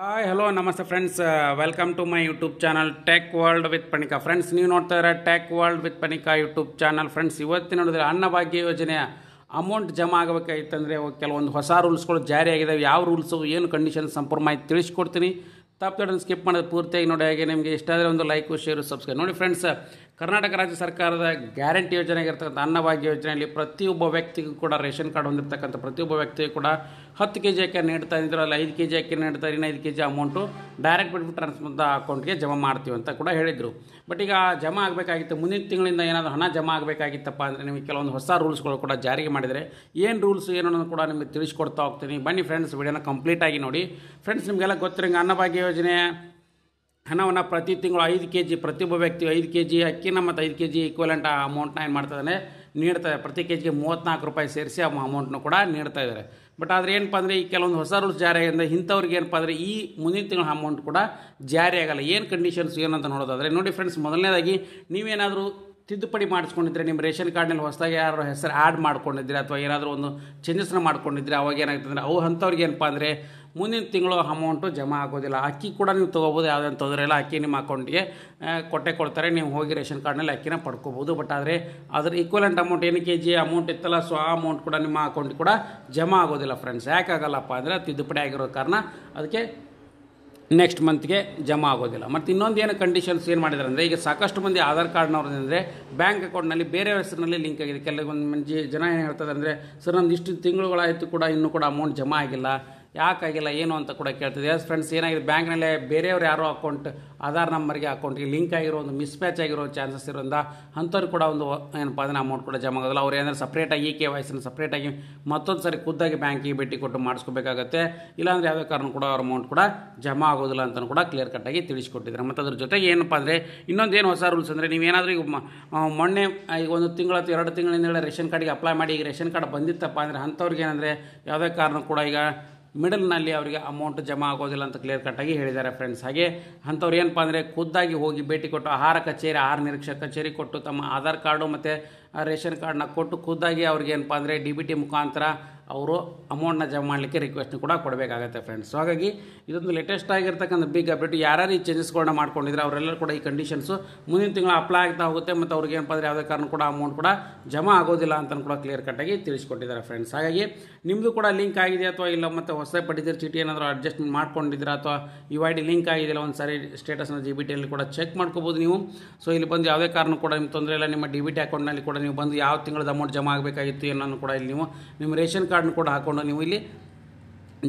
hi hello ನಮಸ್ತೆ friends welcome to my YouTube channel tech world with Panika friends ನೀವು ನೋಡ್ತಾ ಇರೋ tech world with Panika YouTube channel friends ಇವತ್ತಿನ ನೋಡಿದ್ರೆ ಅನ್ನಭಾಗ್ಯ ಯೋಜನೆಯ ಅಮೌಂಟ್ ಜಮಾ ಆಗಬೇಕಾಗಿತ್ತಂದರೆ ಕೆಲವೊಂದು ಹೊಸ ರೂಲ್ಸ್ಗಳು ಆಗಿದ್ದಾವೆ ಯಾವ ರೂಲ್ಸು ಏನು ಕಂಡೀಷನ್ ಸಂಪೂರ್ಣ ಮಾಹಿತಿ ತಿಳಿಸ್ಕೊಡ್ತೀನಿ ತಪ್ಪದನ್ನು ಸ್ಕಿಪ್ ಮಾಡೋದು ಪೂರ್ತಿಯಾಗಿ ನೋಡಿ ಹಾಗೆ ನಿಮಗೆ ಇಷ್ಟ ಆದರೆ ಒಂದು ಲೈಕು ಶೇರು ಸಬ್ಸ್ಕ್ರೈಬ್ ನೋಡಿ ಫ್ರೆಂಡ್ಸ್ ಕರ್ನಾಟಕ ರಾಜ್ಯ ಸರ್ಕಾರದ ಗ್ಯಾರಂಟಿ ಆಗಿರ್ತಕ್ಕಂಥ ಅನ್ನಭಾಗ್ಯ ಯೋಜನೆಯಲ್ಲಿ ಪ್ರತಿಯೊಬ್ಬ ವ್ಯಕ್ತಿಗೂ ಕೂಡ ರೇಷನ್ ಕಾರ್ಡ್ ಹೊಂದಿರತಕ್ಕಂಥ ಪ್ರತಿಯೊಬ್ಬ ವ್ಯಕ್ತಿಗೂ ಕೂಡ ಹತ್ತು ಕೆ ಜಿ ಅಕ್ಕಿ ನೀಡ್ತಾ ಇದ್ದರು ಅಲ್ಲಿ ಐದು ಕೆ ಜಿ ಅಕ್ಕಿ ನೀಡ್ತಾ ಇನ್ನು ಐದು K G amount direct benefit ಟ್ರಾನ್ಸ್ಫರ್ದ ಅಕೌಂಟ್ಗೆ ಜಮಾ ಮಾಡ್ತೀವಿ ಅಂತ ಕೂಡ ಹೇಳಿದರು ಬಟ್ ಈಗ ಜಮಾ ಆಗಬೇಕಾಗಿತ್ತು ಮುಂದಿನ ತಿಂಗಳಿಂದ ಏನಾದರೂ ಹಣ ಜಮಾ ಆಗಬೇಕಾಗಿತ್ತಪ್ಪ ಅಂದರೆ ನಿಮಗೆ ಕೆಲವೊಂದು ಹೊಸ ರೂಲ್ಸ್ಗಳು ಕೂಡ ಜಾರಿಗೆ ಮಾಡಿದರೆ ಏನು ರೂಲ್ಸ್ ಏನೋ ಕೂಡ ನಿಮಗೆ ತಿಳಿಸ್ಕೊಡ್ತಾ ಹೋಗ್ತೀನಿ ಬನ್ನಿ ಫ್ರೆಂಡ್ಸ್ ವಿಡಿಯೋನ ಕಂಪ್ಲೀಟಾಗಿ ನೋಡಿ ಫ್ರೆಂಡ್ಸ್ ನಿಮಗೆಲ್ಲ ಗೊತ್ತಿರಂಗೆ ಅನ್ನಭಾಗ್ಯ ಯೋಜನೆ ಹಣವನ್ನು ಪ್ರತಿ ತಿಂಗಳು ಐದು ಕೆ ಜಿ ಪ್ರತಿಯೊಬ್ಬ ವ್ಯಕ್ತಿ ಐದು ಕೆ ಜಿ ಅಕ್ಕಿನ ಮತ್ತು ಐದು ಕೆ ಜಿ ಈಕ್ವಲೆಂಟ್ ಅಮೌಂಟ್ನ ಏನು ಮಾಡ್ತಾ ಇದ್ದಾನೆ ನೀಡ್ತಾ ಪ್ರತಿ ಕೆ ಜಿಗೆ ಮೂವತ್ತ್ನಾಲ್ಕು ರೂಪಾಯಿ ಸೇರಿಸಿ ಆ ಅಮೌಂಟ್ನು ಕೂಡ ನೀಡ್ತಾ ಇದ್ದಾರೆ ಬಟ್ ಆದರೆ ಏನಪ್ಪ ಅಂದರೆ ಈ ಕೆಲವೊಂದು ಹೊಸ ರೂಲ್ಸ್ ಜಾರಿಯಾಗಿಂದ ಇಂಥವ್ರಿಗೆ ಏನಪ್ಪ ಅಂದರೆ ಈ ಮುಂದಿನ ತಿಂಗಳ ಅಮೌಂಟ್ ಕೂಡ ಜಾರಿ ಆಗಲ್ಲ ಏನು ಕಂಡೀಷನ್ಸ್ ಏನಂತ ನೋಡೋದಾದರೆ ನೋಡಿ ಫ್ರೆಂಡ್ಸ್ ಮೊದಲನೇದಾಗಿ ನೀವೇನಾದರೂ ತಿದ್ದುಪಡಿ ಮಾಡಿಸ್ಕೊಂಡಿದ್ರೆ ನಿಮ್ಮ ರೇಷನ್ ಕಾರ್ಡ್ನಲ್ಲಿ ಹೊಸದಾಗಿ ಯಾರು ಹೆಸರು ಆ್ಯಡ್ ಮಾಡ್ಕೊಂಡಿದ್ರೆ ಅಥವಾ ಏನಾದರೂ ಒಂದು ಚೇಂಜಸ್ನ ಮಾಡ್ಕೊಂಡಿದ್ರೆ ಅವಾಗ ಏನಾಗ್ತದೆ ಅಂದರೆ ಅವು ಅಂಥವ್ರಿಗೆ ಏನಪ್ಪ ಅಂದರೆ ಮುಂದಿನ ತಿಂಗಳು ಅಮೌಂಟು ಜಮಾ ಆಗೋದಿಲ್ಲ ಅಕ್ಕಿ ಕೂಡ ನೀವು ತೊಗೋಬೋದು ಯಾವುದೇ ತೊಂದರೆ ಇಲ್ಲ ಅಕ್ಕಿ ನಿಮ್ಮ ಅಕೌಂಟಿಗೆ ಕೊಟ್ಟೆ ಕೊಡ್ತಾರೆ ನೀವು ಹೋಗಿ ರೇಷನ್ ಕಾರ್ಡ್ನಲ್ಲಿ ಅಕ್ಕಿನ ಪಡ್ಕೋಬೋದು ಬಟ್ ಆದರೆ ಅದರ ಈಕ್ವಲೆಂಟ್ ಅಮೌಂಟ್ ಏನು ಕೆ ಜಿ ಅಮೌಂಟ್ ಇತ್ತಲ್ಲ ಸೊ ಆ ಅಮೌಂಟ್ ಕೂಡ ನಿಮ್ಮ ಅಕೌಂಟ್ ಕೂಡ ಜಮಾ ಆಗೋದಿಲ್ಲ ಫ್ರೆಂಡ್ಸ್ ಯಾಕೆ ಆಗೋಲ್ಲಪ್ಪ ಅಂದರೆ ತಿದ್ದುಪಡಿ ಆಗಿರೋ ಕಾರಣ ಅದಕ್ಕೆ ನೆಕ್ಸ್ಟ್ ಮಂತ್ಗೆ ಜಮಾ ಆಗೋದಿಲ್ಲ ಮತ್ತು ಇನ್ನೊಂದು ಏನು ಕಂಡೀಷನ್ಸ್ ಏನು ಮಾಡಿದ್ದಾರೆ ಅಂದರೆ ಈಗ ಸಾಕಷ್ಟು ಮಂದಿ ಆಧಾರ್ ಕಾರ್ಡ್ನವ್ರು ಅಂದರೆ ಬ್ಯಾಂಕ್ ಅಕೌಂಟ್ನಲ್ಲಿ ಬೇರೆ ಹೆಸರಿನಲ್ಲಿ ಲಿಂಕ್ ಆಗಿದೆ ಕೆಲವೊಂದು ಮಂದಿ ಜನ ಏನು ಹೇಳ್ತಾರೆ ಅಂದರೆ ಸರ್ ನಂದು ಇಷ್ಟು ತಿಂಗಳುಗಳಾಯಿತು ಕೂಡ ಇನ್ನೂ ಕೂಡ ಅಮೌಂಟ್ ಜಮಾ ಆಗಿಲ್ಲ ಯಾಕಾಗಿಲ್ಲ ಏನು ಅಂತ ಕೂಡ ಕೇಳ್ತಿದ್ದೆ ಎಸ್ ಫ್ರೆಂಡ್ಸ್ ಏನಾಗಿದೆ ಬ್ಯಾಂಕ್ನಲ್ಲೇ ಬೇರೆಯವ್ರು ಯಾರೋ ಅಕೌಂಟ್ ಆಧಾರ್ ನಂಬರ್ಗೆ ಅಕೌಂಟ್ಗೆ ಲಿಂಕ್ ಆಗಿರೋ ಒಂದು ಮಿಸ್ ಮ್ಯಾಚ್ ಆಗಿರೋ ಚಾನ್ಸಸ್ ಇರೋದ್ರಿಂದ ಅಂಥವ್ರು ಕೂಡ ಒಂದು ಏನಪ್ಪ ಅದನ್ನು ಅಮೌಂಟ್ ಕೂಡ ಜಮಾ ಆಗೋದಿಲ್ಲ ಅವ್ರು ಏನಾದ್ರು ಸಪ್ರೇಟಾಗಿ ಇ ಕೆ ವೈಸನ್ನು ಸಪ್ರೇಟಾಗಿ ಮತ್ತೊಂದು ಸರಿ ಖುದ್ದಾಗಿ ಬ್ಯಾಂಕಿಗೆ ಭೇಟಿ ಕೊಟ್ಟು ಮಾಡಿಸ್ಕೋಬೇಕಾಗತ್ತೆ ಇಲ್ಲಾಂದರೆ ಯಾವುದೇ ಕಾರಣ ಕೂಡ ಅವ್ರ ಅಮೌಂಟ್ ಕೂಡ ಜಮಾ ಆಗೋದಿಲ್ಲ ಅಂತಲೂ ಕೂಡ ಕ್ಲಿಯರ್ ಕಟ್ಟಾಗಿ ತಿಳಿಸ್ಕೊಟ್ಟಿದ್ದಾರೆ ಮತ್ತು ಅದ್ರ ಜೊತೆಗೆ ಏನಪ್ಪ ಅಂದರೆ ಇನ್ನೊಂದೇನು ಹೊಸ ರೂಲ್ಸ್ ಅಂದರೆ ನೀವೇನಾದರೂ ಈಗ ಮೊನ್ನೆ ಈಗ ಒಂದು ತಿಂಗಳ ಎರಡು ತಿಂಗಳಿಂದ ರೇಷನ್ ಕಾರ್ಡಿಗೆ ಅಪ್ಲೈ ಮಾಡಿ ಈಗ ರೇಷನ್ ಕಾರ್ಡ್ ಬಂದಿತ್ತಪ್ಪ ಅಂದರೆ ಅಂಥವ್ರಿಗೆ ಏನಂದರೆ ಯಾವುದೇ ಕಾರಣ ಕೂಡ ಈಗ ಮಿಡಲ್ನಲ್ಲಿ ಅವರಿಗೆ ಅಮೌಂಟ್ ಜಮಾ ಆಗೋದಿಲ್ಲ ಅಂತ ಕ್ಲಿಯರ್ ಕಟ್ಟಾಗಿ ಹೇಳಿದ್ದಾರೆ ಫ್ರೆಂಡ್ಸ್ ಹಾಗೆ ಅಂಥವ್ರು ಏನಪ್ಪ ಅಂದರೆ ಖುದ್ದಾಗಿ ಹೋಗಿ ಭೇಟಿ ಕೊಟ್ಟು ಆಹಾರ ಕಚೇರಿ ಆಹಾರ ನಿರೀಕ್ಷಕ ಕಚೇರಿ ಕೊಟ್ಟು ತಮ್ಮ ಆಧಾರ್ ಕಾರ್ಡು ಮತ್ತು ರೇಷನ್ ಕಾರ್ಡನ್ನ ಕೊಟ್ಟು ಖುದ್ದಾಗಿ ಅವ್ರಿಗೆ ಏನಪ್ಪ ಅಂದರೆ ಡಿ ಬಿ ಟಿ ಮುಖಾಂತರ ಅವರು ಅಮೌಂಟ್ನ ಜಮಾ ಮಾಡಲಿಕ್ಕೆ ರಿಕ್ವೆಸ್ಟ್ ಕೂಡ ಕೊಡಬೇಕಾಗತ್ತೆ ಫ್ರೆಂಡ್ಸ್ ಸೊ ಹಾಗಾಗಿ ಇದೊಂದು ಲೇಟೆಸ್ಟ್ ಆಗಿರ್ತಕ್ಕಂಥ ಬಿಗ್ ಅಪ್ಡೇಟ್ ಯಾರ್ಯಾರು ಈ ಚೇಂಜಸ್ಗಳನ್ನ ಮಾಡ್ಕೊಂಡಿದ್ರೆ ಅವರೆಲ್ಲರೂ ಕೂಡ ಈ ಕಂಡೀಷನ್ಸು ಮುಂದಿನ ತಿಂಗಳು ಅಪ್ಲೈ ಆಗ್ತಾ ಹೋಗುತ್ತೆ ಮತ್ತು ಅವ್ರಿಗೆ ಏನಪ್ಪ ಅಂದರೆ ಯಾವುದೇ ಕಾರಣ ಕೂಡ ಅಮೌಂಟ್ ಕೂಡ ಜಮಾ ಆಗೋದಿಲ್ಲ ಅಂತ ಕೂಡ ಕ್ಲಿಯರ್ ಕಟ್ಟಾಗಿ ತಿಳಿಸ್ಕೊಟ್ಟಿದ್ದಾರೆ ಫ್ರೆಂಡ್ಸ್ ಹಾಗಾಗಿ ನಿಮ್ಮದು ಕೂಡ ಲಿಂಕ್ ಆಗಿದೆ ಅಥವಾ ಇಲ್ಲ ಮತ್ತು ಹೊಸ ಪಡೆದಿರ ಚೀಟಿ ಏನಾದರೂ ಅಡ್ಜಸ್ಟ್ಮೆಂಟ್ ಮಾಡ್ಕೊಂಡಿದ್ರೆ ಅಥವಾ ಯು ಐ ಡಿ ಲಿಂಕ್ ಆಗಿದೆಯಲ್ಲ ಒಂದು ಸಾರಿ ಸ್ಟೇಟಸ್ನ ಜಿ ಬಿ ಟಿಯಲ್ಲಿ ಕೂಡ ಚೆಕ್ ಮಾಡ್ಕೋಬೋದು ನೀವು ಸೊ ಇಲ್ಲಿ ಬಂದು ಯಾವುದೇ ಕಾರಣ ಕೂಡ ನಿಮ್ಮ ತೊಂದರೆ ಇಲ್ಲ ನಿಮ್ಮ ಡಿ ಬಿ ಟಿ ಅಕೌಂಟ್ನಲ್ಲಿ ಕೂಡ ನೀವು ಬಂದು ಯಾವ ತಿಂಗಳದ ಅಮೌಂಟ್ ಜಮಾ ಆಗಬೇಕಾಗಿತ್ತು ಏನನ್ನು ಕೂಡ ಇಲ್ಲಿ ನೀವು ನಿಮ್ಮ ರೇಷನ್ ಕಾರ್ಡ್ ಕಾರ್ಡ್ನ ಕೂಡ ಹಾಕೊಂಡು ನೀವು ಇಲ್ಲಿ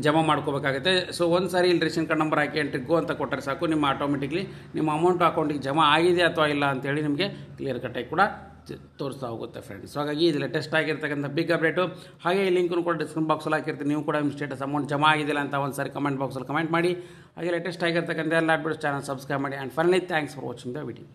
ಜಮಾ ಮಾಡ್ಕೋಬೇಕಾಗುತ್ತೆ ಸೊ ಒಂದು ಸಾರಿ ಇಲ್ಲಿ ರೇಷನ್ ಕಾರ್ಡ್ ನಂಬರ್ ಹಾಕಿ ಎಂಟ್ರಿ ಗೋ ಅಂತ ಕೊಟ್ಟರೆ ಸಾಕು ನಿಮ್ಮ ಆಟೋಮೆಟಿಕ್ಲಿ ನಿಮ್ಮ ಅಮೌಂಟ್ ಅಕೌಂಟಿಗೆ ಜಮಾ ಆಗಿದೆ ಅಥವಾ ಇಲ್ಲ ಅಂತೇಳಿ ನಿಮಗೆ ಕ್ಲಿಯರ್ ಕಟ್ಟಾಗಿ ಕೂಡ ತೋರಿಸ್ತಾ ಹೋಗುತ್ತೆ ಫ್ರೆಂಡ್ಸ್ ಹಾಗಾಗಿ ಇದು ಲೇಟೆಸ್ಟ್ ಆಗಿರ್ತಕ್ಕಂಥ ಬಿಗ್ ಅಪ್ಡೇಟು ಹಾಗೆ ಈ ಲಿಂಕ್ನು ಕೂಡ ಡಿಸ್ಕ್ರಿಪ್ಷನ್ ಬಾಕ್ಸಲ್ಲಿ ಹಾಕಿರ್ತೀನಿ ನೀವು ಕೂಡ ನಿಮ್ಮ ಸ್ಟೇಟಸ್ ಅಮೌಂಟ್ ಜಮಾ ಆಗಿಲ್ಲ ಅಂತ ಒಂದು ಸಾರಿ ಕಮೆಂಟ್ ಬಾಕ್ಸಲ್ಲಿ ಕಮೆಂಟ್ ಮಾಡಿ ಹಾಗೆ ಲೇಟೆಸ್ಟ್ ಆಗಿರ್ತಕ್ಕಂಥ ಎಲ್ಲ ಅಪ್ಡೇಟ್ಸ್ ಚಾನಲ್ ಸಬ್ಸ್ಕ್ರೈಬ್ ಮಾಡಿ and finally thanks for watching the video